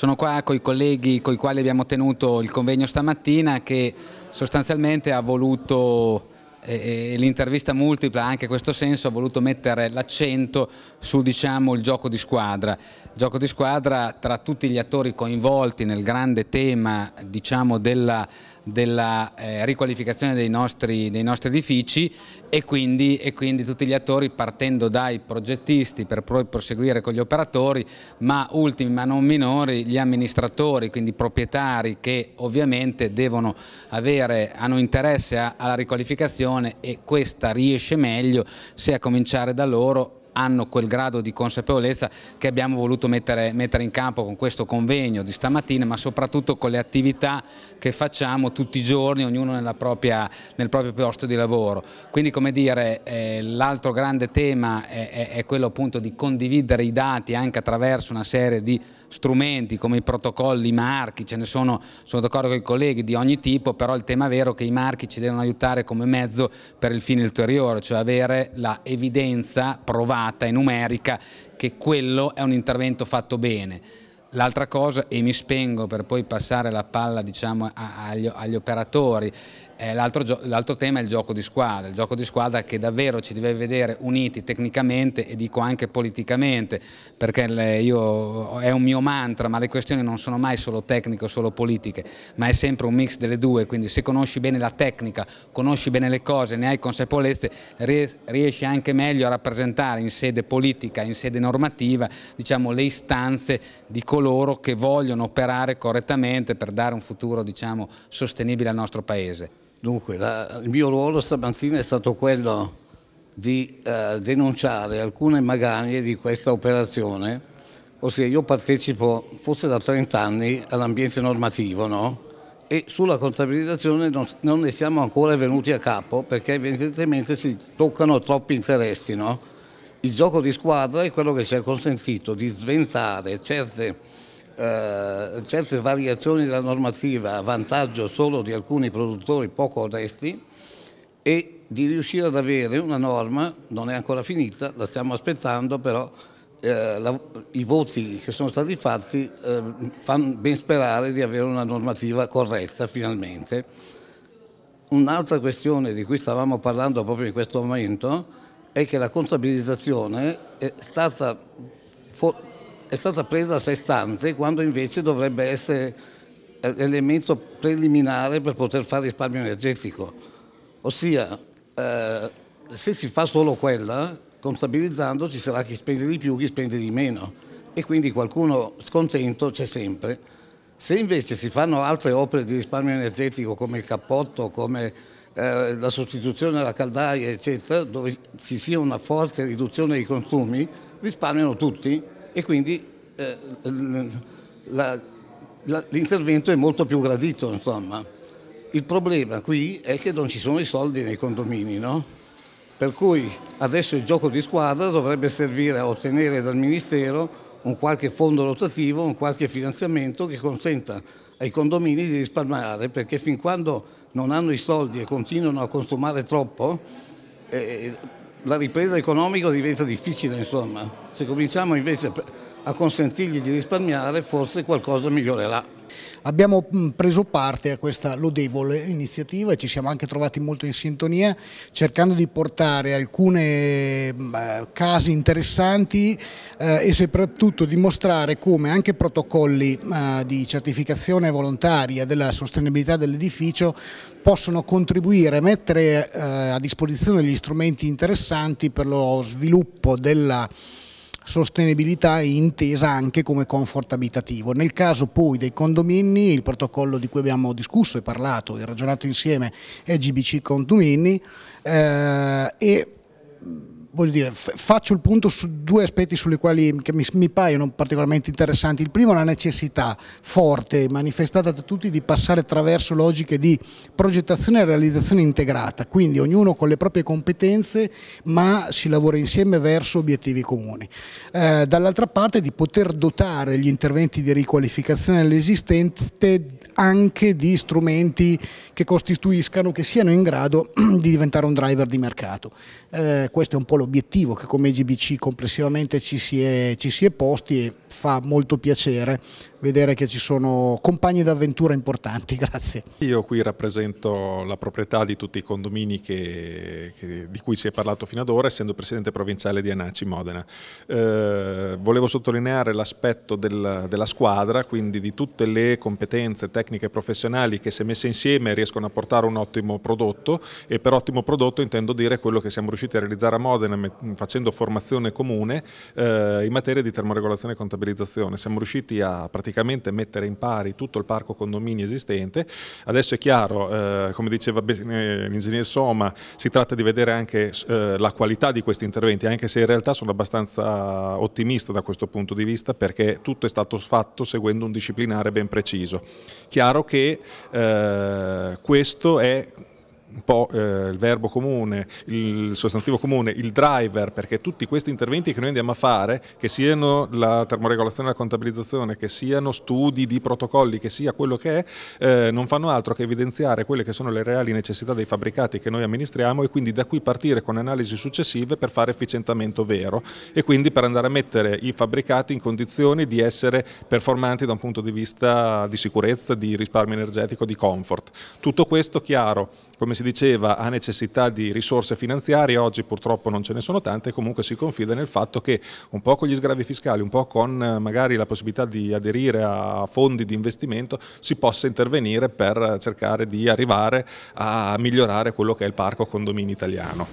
Sono qua con i colleghi con i quali abbiamo tenuto il convegno stamattina che sostanzialmente ha voluto e l'intervista multipla anche in questo senso ha voluto mettere l'accento sul diciamo, il gioco di squadra. Il gioco di squadra tra tutti gli attori coinvolti nel grande tema diciamo, della della eh, riqualificazione dei nostri, dei nostri edifici e quindi, e quindi, tutti gli attori partendo dai progettisti per poi proseguire con gli operatori ma ultimi ma non minori gli amministratori quindi proprietari che ovviamente devono avere, hanno interesse a, alla riqualificazione e questa riesce meglio se a cominciare da loro hanno quel grado di consapevolezza che abbiamo voluto mettere, mettere, in campo con questo convegno di stamattina, ma soprattutto con le attività che facciamo tutti i giorni, ognuno propria, nel proprio posto di lavoro. Quindi come dire, eh, l'altro grande tema è, è, è quello appunto di condividere i dati anche attraverso una serie di strumenti come i protocolli, i marchi, ce ne sono, sono d'accordo con i colleghi, di ogni tipo, però il tema vero è che i marchi ci devono aiutare come mezzo per il fine ulteriore, cioè avere la evidenza provata e numerica che quello è un intervento fatto bene. L'altra cosa, e mi spengo per poi passare la palla diciamo, agli, agli, operatori, l'altro, tema è il gioco di squadra, il gioco di squadra che davvero ci deve vedere uniti tecnicamente e dico anche politicamente, perché le, io, è un mio mantra, ma le questioni non sono mai solo tecniche o solo politiche, ma è sempre un mix delle due, quindi se conosci bene la tecnica, conosci bene le cose, ne hai consapevolezze, riesci anche meglio a rappresentare in sede politica, in sede normativa, diciamo, le istanze di coloro coloro che vogliono operare correttamente per dare un futuro diciamo, sostenibile al nostro Paese. Dunque, la, il mio ruolo stamattina è stato quello di eh, denunciare alcune magagne di questa operazione, ossia io partecipo forse da 30 anni all'ambiente normativo, no? e sulla contabilizzazione non, non, ne siamo ancora venuti a capo perché evidentemente si toccano troppi interessi, no? Il gioco di squadra è quello che ci ha consentito di sventare certe, eh, certe variazioni della normativa a vantaggio solo di alcuni produttori poco onesti e di riuscire ad avere una norma, non è ancora finita, la stiamo aspettando però eh, la, i voti che sono stati fatti eh, fanno ben sperare di avere una normativa corretta finalmente. Un'altra questione di cui stavamo parlando proprio in questo momento è che la contabilizzazione è stata, è stata presa a sé stante quando invece dovrebbe essere eh, elemento preliminare per poter fare risparmio energetico. Ossia, eh, se si fa solo quella, contabilizzando ci sarà chi spende di più, chi spende di meno e quindi qualcuno scontento c'è sempre. Se invece si fanno altre opere di risparmio energetico come il cappotto, come eh, la sostituzione alla caldaia, eccetera, dove ci sia una forte riduzione dei consumi, risparmiano tutti e quindi eh, l'intervento è molto più gradito. Insomma. Il problema qui è che non ci sono i soldi nei condomini, no? per cui adesso il gioco di squadra dovrebbe servire a ottenere dal Ministero un qualche fondo rotativo, un qualche finanziamento che consenta ai condomini di risparmiare perché fin quando non hanno i soldi e continuano a consumare troppo, eh, la ripresa economica diventa difficile insomma. Se cominciamo invece a consentirgli di risparmiare forse qualcosa migliorerà. Abbiamo mm, preso parte a questa lodevole iniziativa e ci siamo anche trovati molto in sintonia cercando di portare alcune mm, eh, casi interessanti eh, e soprattutto dimostrare come anche protocolli eh, di certificazione volontaria della sostenibilità dell'edificio possono contribuire a mettere a disposizione gli strumenti interessanti per lo sviluppo della sostenibilità intesa anche come comfort abitativo. Nel caso poi dei condomini, il protocollo di cui abbiamo discusso e parlato e ragionato insieme è GBC Condomini eh, e voglio dire, faccio il punto su due aspetti sulle quali mi, mi, paiono particolarmente interessanti. Il primo è la necessità forte, manifestata da tutti, di passare attraverso logiche di progettazione e realizzazione integrata, quindi ognuno con le proprie competenze, ma si lavora insieme verso obiettivi comuni. Eh, Dall'altra parte di poter dotare gli interventi di riqualificazione dell'esistente anche di strumenti che costituiscano, che siano in grado di diventare un driver di mercato. Eh, questo è un po' l'obiettivo che come GBC complessivamente ci si è, ci si è posti e fa molto piacere vedere che ci sono compagni d'avventura importanti, grazie. Io qui rappresento la proprietà di tutti i condomini che, che, di cui si è parlato fino ad ora, essendo presidente provinciale di Anaci Modena. Eh, volevo sottolineare l'aspetto del, della squadra, quindi di tutte le competenze tecniche e professionali che se messe insieme riescono a portare un ottimo prodotto e per ottimo prodotto intendo dire quello che siamo riusciti a realizzare a Modena facendo formazione comune eh, in materia di termoregolazione e contabilizzazione. Siamo riusciti a praticamente praticamente mettere in pari tutto il parco condomini esistente. Adesso è chiaro, eh, come diceva eh, l'ingegnere Soma, si tratta di vedere anche eh, la qualità di questi interventi, anche se in realtà sono abbastanza ottimista da questo punto di vista perché tutto è stato fatto seguendo un disciplinare ben preciso. Chiaro che eh, questo è un po' eh, il verbo comune, il sostantivo comune, il driver, perché tutti questi interventi che noi andiamo a fare, che siano la termoregolazione e la contabilizzazione, che siano studi di protocolli, che sia quello che è, eh, non fanno altro che evidenziare quelle che sono le reali necessità dei fabbricati che noi amministriamo e quindi da qui partire con analisi successive per fare efficientamento vero e quindi per andare a mettere i fabbricati in condizioni di essere performanti da un punto di vista di sicurezza, di risparmio energetico, di comfort. Tutto questo chiaro, come si si diceva ha necessità di risorse finanziarie, oggi purtroppo non ce ne sono tante, comunque si confida nel fatto che un po' con gli sgravi fiscali, un po' con eh, magari la possibilità di aderire a fondi di investimento si possa intervenire per cercare di arrivare a migliorare quello che è il parco condomini italiano.